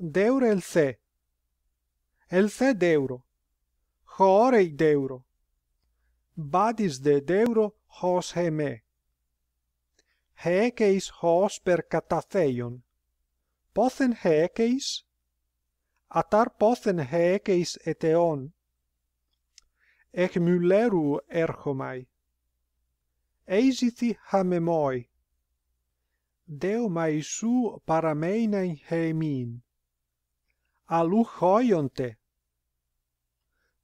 deur el se. El se deuro. Ho orei deuro. Badis de deuro hos he me. He per katatheion. Pothen he Atar pothen he ekeis eteon. Ech muleru erchomai. Eisithi hamemoi. memoi. Deo mai su parameinai alu hoyonte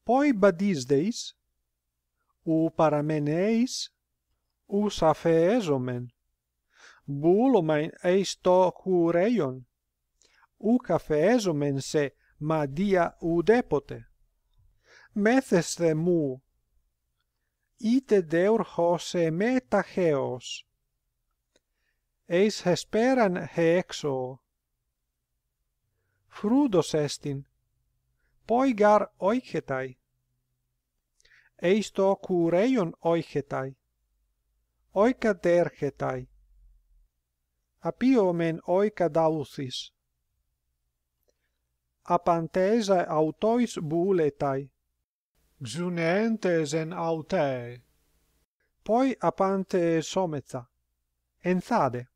poi badisdays u paramenéis u safesomen bulo mein esto ku rejon u kafesomen se ma dia u depote methes te mu ite deur jose metageos eis esperan hexo hrudo sextin poi gar oigetai e isto kur ejun oigetai oika dergetai apio men oika dausis apantesa autois buletai xunentes en autai poi apante someza entzade